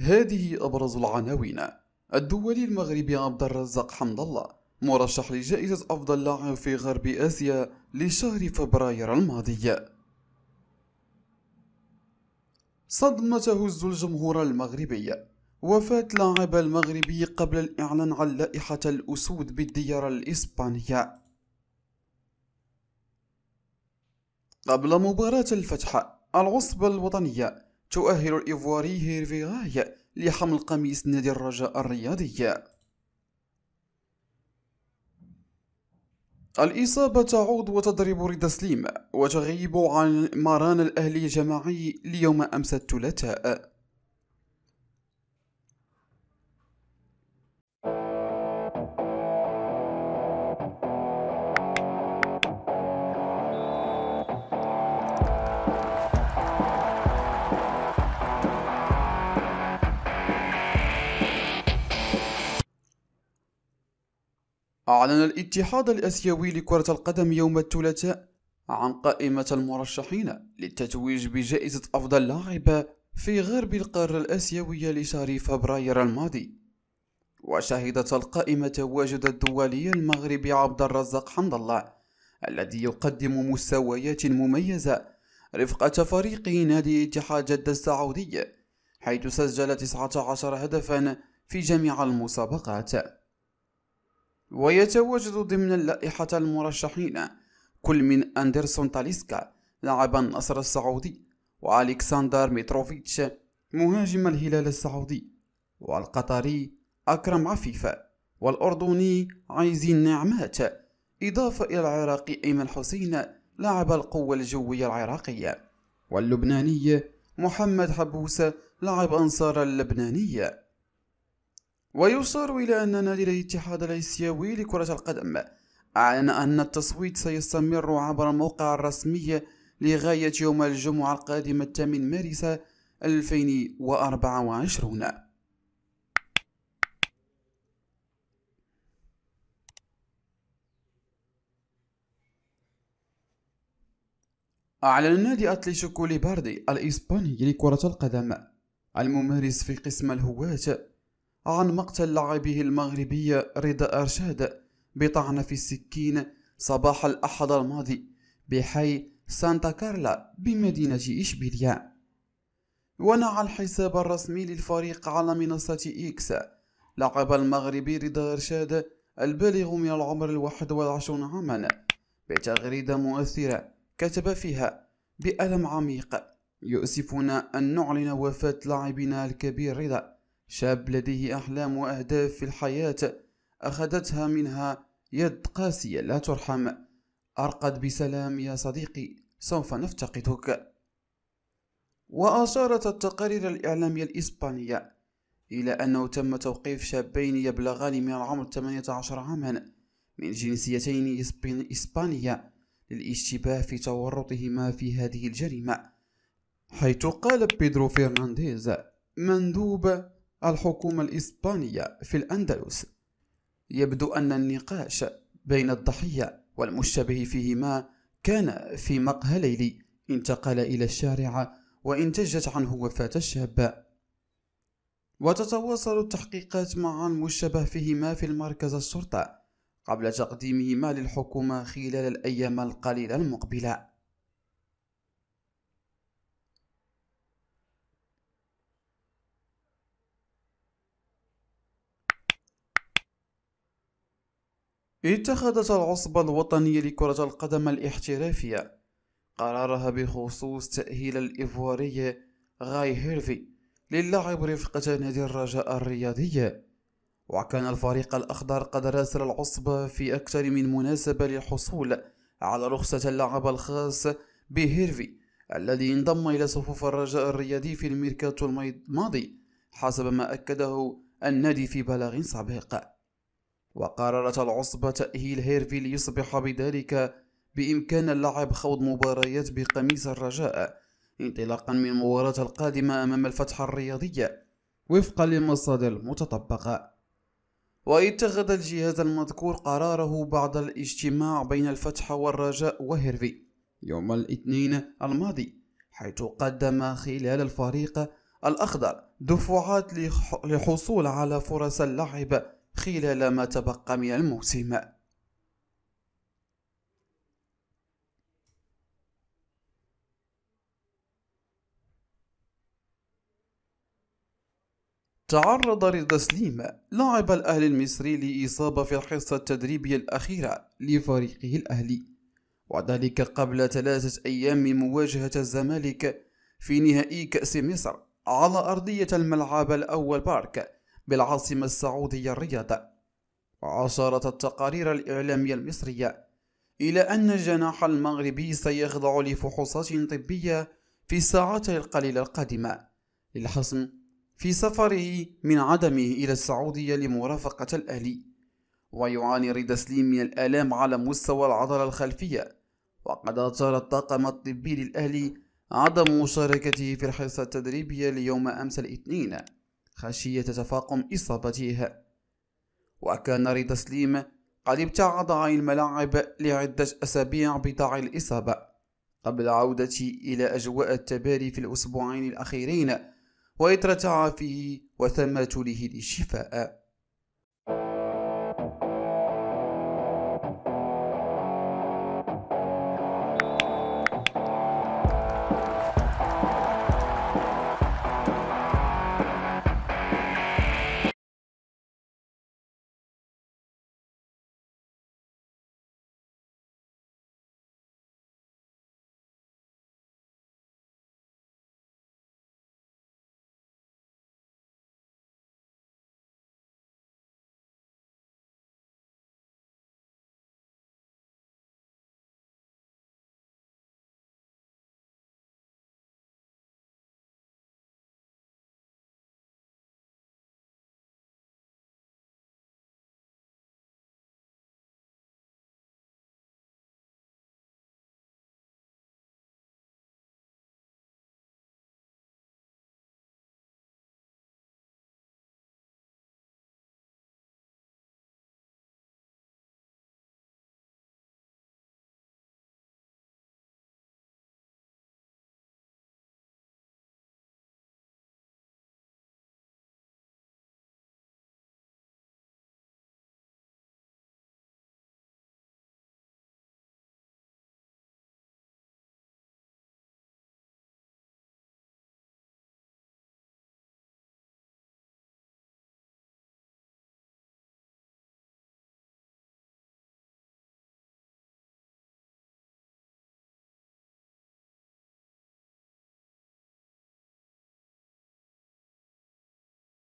هذه أبرز العناوين الدولي المغربي عبد الرزاق حمد الله مرشح لجائزة أفضل لاعب في غرب آسيا لشهر فبراير الماضي صدمة تهز الجمهور المغربي وفاة لاعب المغربي قبل الإعلان عن لائحة الأسود بالديار الإسبانية قبل مباراة الفتح العصبة الوطنية تؤهل الإيفواري هيرفي غاي لحمل قميص نادي الرجاء الرياضي الإصابة تعود وتضرب رضا سليم وتغيب عن مران الأهلي الجماعي ليوم أمس الثلاثاء أعلن الاتحاد الآسيوي لكرة القدم يوم الثلاثاء عن قائمة المرشحين للتتويج بجائزة أفضل لاعب في غرب القارة الآسيوية لشهر فبراير الماضي وشهدت القائمة تواجد الدولي المغربي عبد الرزاق حمد الله الذي يقدم مستويات مميزة رفقة فريق نادي اتحاد جدة السعودي حيث سجل 19 هدفا في جميع المسابقات ويتواجد ضمن اللائحة المرشحين كل من أندرسون تاليسكا لاعب النصر السعودي وألكسندر ميتروفيتش مهاجم الهلال السعودي والقطري أكرم عفيف والأردني عايزي النعمات إضافة إلى العراقي أيمن حسين لاعب القوة الجوية العراقية واللبناني محمد حبوس لاعب أنصار اللبنانية ويصار إلى أن نادي الاتحاد الآسيوي لكرة القدم أعلن أن التصويت سيستمر عبر الموقع الرسمي لغاية يوم الجمعة القادم الثامن مارس 2024 أعلن نادي أتليتيكو ليباردي الإسباني لكرة القدم الممارس في قسم الهواة عن مقتل لاعبه المغربي رضا أرشاد بطعنة في السكين صباح الأحد الماضي بحي سانتا كارلا بمدينة اشبيليا ونعى الحساب الرسمي للفريق على منصة إكس لاعب المغربي رضا إرشاد البالغ من العمر الواحد والعشرون عاما بتغريدة مؤثرة كتب فيها بألم عميق يؤسفنا أن نعلن وفاة لاعبنا الكبير رضا شاب لديه أحلام وأهداف في الحياة أخذتها منها يد قاسية لا ترحم أرقد بسلام يا صديقي سوف نفتقدك وأشارت التقارير الإعلامية الإسبانية إلى أنه تم توقيف شابين يبلغان من العمر 18 عاما من جنسيتين إسبانية للاشتباه في تورطهما في هذه الجريمة حيث قال بيدرو فرنانديز مندوب الحكومة الإسبانية في الأندلس يبدو أن النقاش بين الضحية والمشتبه فيهما كان في مقهى ليلي انتقل إلى الشارع وانتجت عنه وفاة الشاب وتتواصل التحقيقات مع المشتبه فيهما في المركز الشرطة قبل تقديمهما للحكومة خلال الأيام القليلة المقبلة اتخذت العصبة الوطنية لكرة القدم الاحترافية قرارها بخصوص تأهيل الإيفواري غاي هيرفي للعب رفقة نادي الرجاء الرياضية وكان الفريق الأخضر قد راسل العصبة في أكثر من مناسبة للحصول على رخصة اللعب الخاص بهيرفي الذي انضم إلى صفوف الرجاء الرياضي في الميركاتو الماضي حسب ما أكده النادي في بلاغ سابق وقررت العصبة تأهيل هيرفي ليصبح بذلك بإمكان اللعب خوض مباريات بقميص الرجاء انطلاقا من المباراة القادمة أمام الفتح الرياضية وفقا للمصادر المتطبقة واتخذ الجهاز المذكور قراره بعد الاجتماع بين الفتح والرجاء وهيرفي يوم الاثنين الماضي حيث قدم خلال الفريق الأخضر دفعات لحصول على فرص اللعب خلال ما تبقى من الموسم تعرض رضا سليم لاعب الأهلي المصري لإصابة في الحصة التدريبية الأخيرة لفريقه الأهلي وذلك قبل ثلاثة أيام من مواجهة الزمالك في نهائي كأس مصر على أرضية الملعب الأول بارك بالعاصمة السعودية الرياض وأشارت التقارير الإعلامية المصرية إلى أن الجناح المغربي سيخضع لفحوصات طبية في الساعات القليلة القادمة للحسم في سفره من عدمه إلى السعودية لمرافقة الأهلي ويعاني رضا سليم من الآلام على مستوى العضلة الخلفية وقد أثار الطاقم الطبي للأهلي عدم مشاركته في الحصة التدريبية ليوم أمس الاثنين خشية تفاقم إصابتها وكان رضا سليم قد ابتعد عن الملاعب لعدة أسابيع بضع الإصابة قبل عودة إلى أجواء التباري في الأسبوعين الأخيرين وإثر تعافيه وثمرة له للشفاء